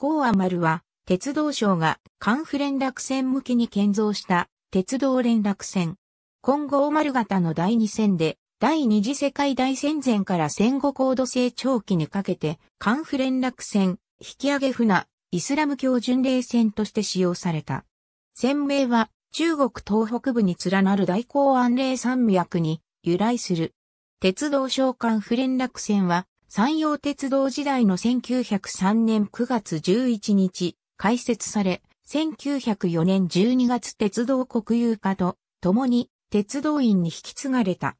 ゴーア丸は、鉄道省が関府連絡船向きに建造した鉄道連絡船。今後丸型の第2戦で、第二次世界大戦前から戦後高度成長期にかけて、関府連絡船、引き上げ船、イスラム教巡礼船として使用された。船名は、中国東北部に連なる大港安嶺山脈に由来する。鉄道省関府連絡船は、山陽鉄道時代の1903年9月11日、開設され、1904年12月鉄道国有化と、共に鉄道員に引き継がれた。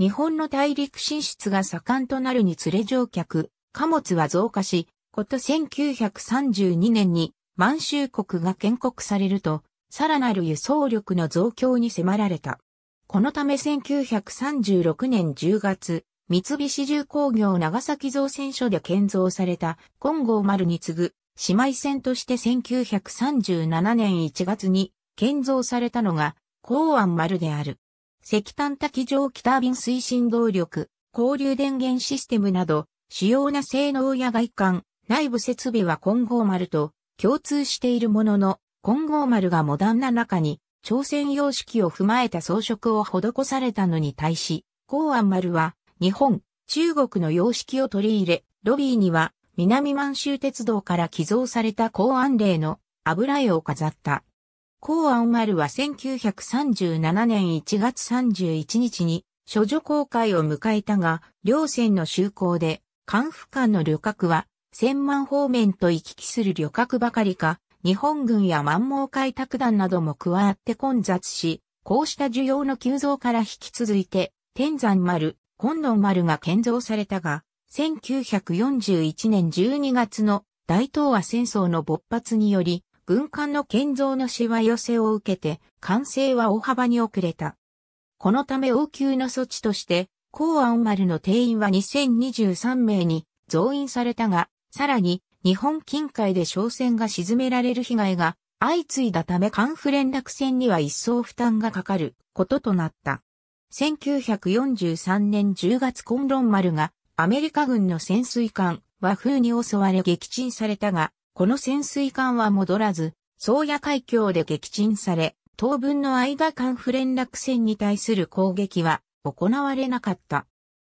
日本の大陸進出が盛んとなるにつれ乗客、貨物は増加し、こと1932年に満州国が建国されると、さらなる輸送力の増強に迫られた。このため1936年10月、三菱重工業長崎造船所で建造された、金剛丸に次ぐ、姉妹船として1937年1月に建造されたのが、港湾丸である。石炭滝機場タービン推進動力、交流電源システムなど、主要な性能や外観、内部設備は金剛丸と共通しているものの、金剛丸がモダンな中に、朝鮮様式を踏まえた装飾を施されたのに対し、港湾丸は日本、中国の様式を取り入れ、ロビーには南満州鉄道から寄贈された公安令の油絵を飾った。公安丸は1937年1月31日に処女公開を迎えたが、両線の就航で、関府間の旅客は、千万方面と行き来する旅客ばかりか、日本軍や満蒙開拓団なども加わって混雑し、こうした需要の急増から引き続いて、天山丸、本能丸が建造されたが、1941年12月の大東亜戦争の勃発により、軍艦の建造のしわ寄せを受けて、完成は大幅に遅れた。このため応急の措置として、港安丸の定員は2023名に増員されたが、さらに日本近海で商船が沈められる被害が相次いだため関府連絡船には一層負担がかかることとなった。1943年10月コンロン丸がアメリカ軍の潜水艦和風に襲われ撃沈されたが、この潜水艦は戻らず、宗谷海峡で撃沈され、当分の間艦不連絡船に対する攻撃は行われなかった。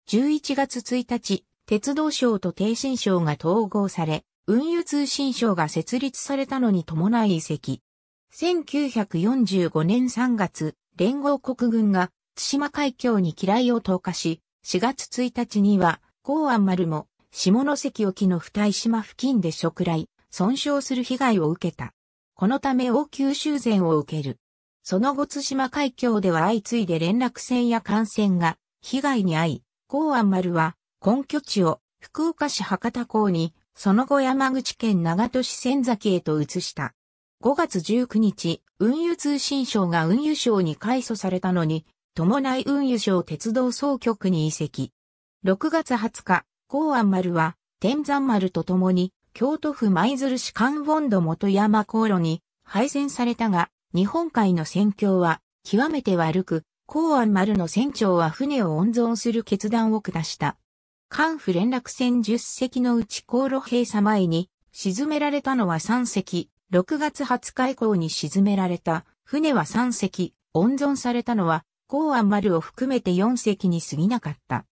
11月1日、鉄道省と低新省が統合され、運輸通信省が設立されたのに伴い移籍。1945年3月、連合国軍が津島海峡に機雷を投下し、4月1日には、港湾丸も、下関沖の二島付近で食雷、損傷する被害を受けた。このため応急修繕を受ける。その後津島海峡では相次いで連絡船や艦船が被害に遭い、港湾丸は根拠地を福岡市博多港に、その後山口県長門市仙崎へと移した。5月19日、運輸通信省が運輸省に改訴されたのに、伴い運輸省鉄道総局に移籍。6月20日、公安丸は、天山丸と共に、京都府舞鶴市関本土元山航路に、配線されたが、日本海の戦況は、極めて悪く、公安丸の船長は船を温存する決断を下した。関府連絡船10隻のうち航路閉鎖前に、沈められたのは3隻、6月20日以降に沈められた、船は3隻、温存されたのは公安丸を含めて4隻に過ぎなかった。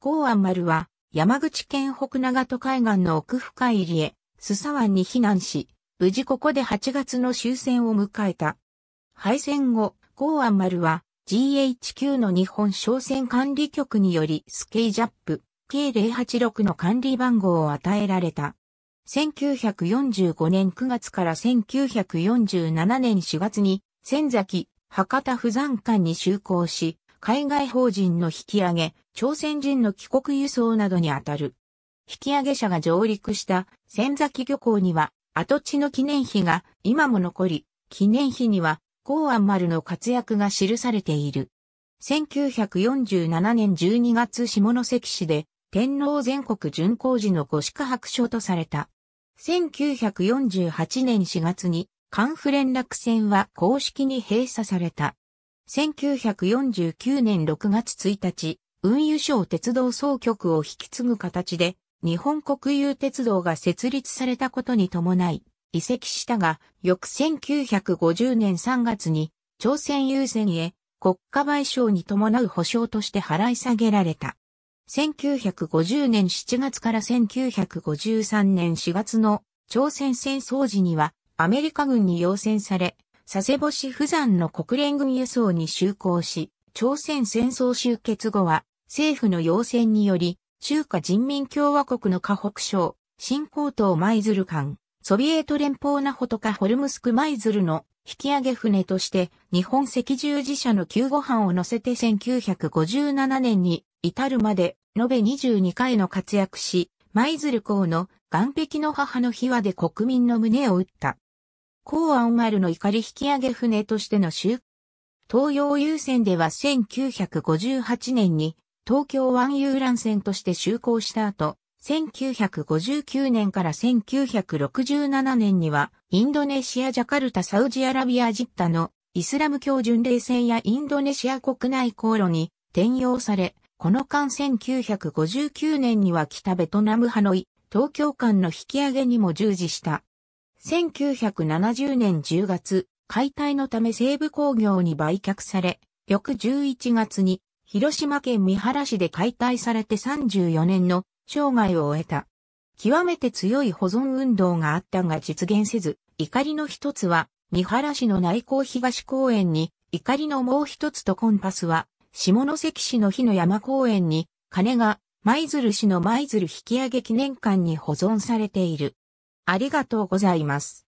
公安丸は山口県北長戸海岸の奥深い入江、須佐湾に避難し、無事ここで8月の終戦を迎えた。敗戦後、公安丸は GHQ の日本商船管理局によりスケイジャップ K086 の管理番号を与えられた。1945年9月から1947年4月に、仙崎博多不山間に就航し、海外法人の引き上げ、朝鮮人の帰国輸送などにあたる。引き上げ者が上陸した仙崎漁港には跡地の記念碑が今も残り、記念碑には公安丸の活躍が記されている。1947年12月下関市で天皇全国巡行時のご宿泊所とされた。1948年4月に関府連絡船は公式に閉鎖された。1949年6月1日、運輸省鉄道総局を引き継ぐ形で、日本国有鉄道が設立されたことに伴い、移籍したが、翌1950年3月に、朝鮮優先へ国家賠償に伴う保障として払い下げられた。1950年7月から1953年4月の朝鮮戦争時にはアメリカ軍に要請され、佐世保市富山の国連軍輸送に就航し、朝鮮戦争終結後は、政府の要請により、中華人民共和国の河北省、新高等舞鶴間、ソビエト連邦なほとかホルムスク舞鶴の引き上げ船として日本赤十字社の救護班を乗せて1957年に至るまで延べ22回の活躍し、舞鶴港の岸壁の母の秘話で国民の胸を打った。港安丸の怒り引き上げ船としての就東洋優先では1958年に東京湾遊覧船として就航した後、1959年から1967年には、インドネシア・ジャカルタ・サウジアラビア・ジッタのイスラム教巡礼船やインドネシア国内航路に転用され、この間1959年には北ベトナムハノイ、東京間の引き上げにも従事した。1970年10月、解体のため西部工業に売却され、翌11月に広島県三原市で解体されて34年の生涯を終えた。極めて強い保存運動があったが実現せず、怒りの一つは三原市の内港東公園に、怒りのもう一つとコンパスは下関市の日の山公園に、金が舞鶴市の舞鶴引上記念館に保存されている。ありがとうございます。